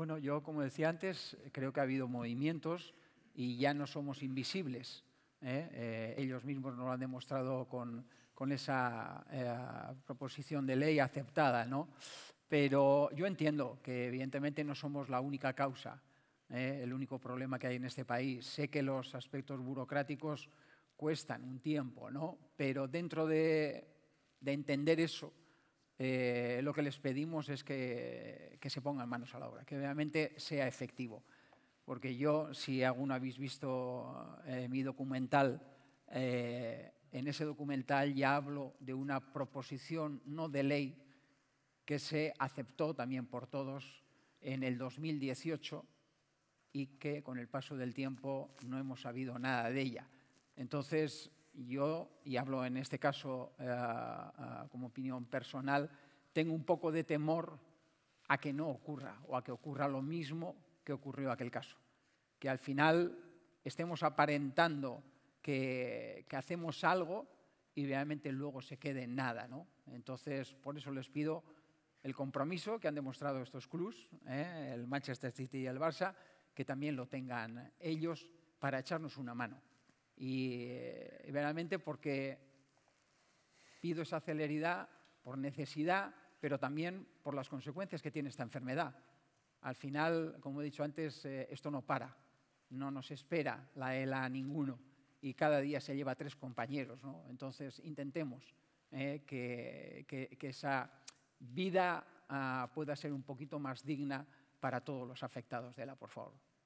Bueno, yo como decía antes, creo que ha habido movimientos y ya no somos invisibles. ¿eh? Eh, ellos mismos nos lo han demostrado con, esa eh, proposición de ley aceptada. Pero yo entiendo que evidentemente no somos la única causa, el único problema que hay en este país. Sé que los aspectos burocráticos cuestan un tiempo, ¿no? pero dentro de entender eso, eh, lo que les pedimos es que, que, se pongan manos a la obra, que obviamente sea efectivo. Porque yo, si alguno habéis visto eh, mi documental, eh, en ese documental ya hablo de una proposición no de ley que se aceptó también por todos en el 2018 y que con el paso del tiempo no hemos sabido nada de ella. Entonces, yo, y hablo en este caso eh, eh, como opinión personal, tengo un poco de temor a que no ocurra o a que ocurra lo mismo que ocurrió aquel caso. Que al final estemos aparentando que, hacemos algo y realmente luego se quede en nada. ¿no? Entonces, por eso les pido el compromiso que han demostrado estos clubs, ¿eh? el Manchester City y el Barça, que también lo tengan ellos para echarnos una mano. Eh, y, realmente porque pido esa celeridad por necesidad, pero también por las consecuencias que tiene esta enfermedad. Al final, como he dicho antes, eh, esto no para, no nos espera la ELA a ninguno y cada día se lleva tres compañeros. Entonces, intentemos eh, que, esa vida ah, pueda ser un poquito más digna para todos los afectados de ELA, por favor.